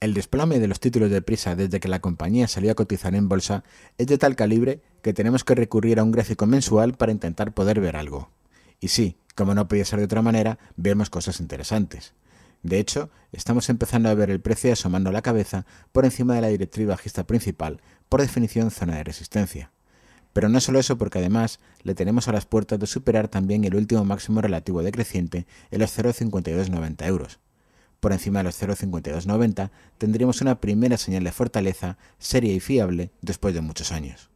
El desplome de los títulos de prisa desde que la compañía salió a cotizar en bolsa es de tal calibre que tenemos que recurrir a un gráfico mensual para intentar poder ver algo. Y sí, como no podía ser de otra manera, vemos cosas interesantes. De hecho, estamos empezando a ver el precio asomando la cabeza por encima de la directriz bajista principal, por definición zona de resistencia. Pero no solo eso, porque además le tenemos a las puertas de superar también el último máximo relativo decreciente en los 0,5290 euros por encima de los 0,5290, tendríamos una primera señal de fortaleza seria y fiable después de muchos años.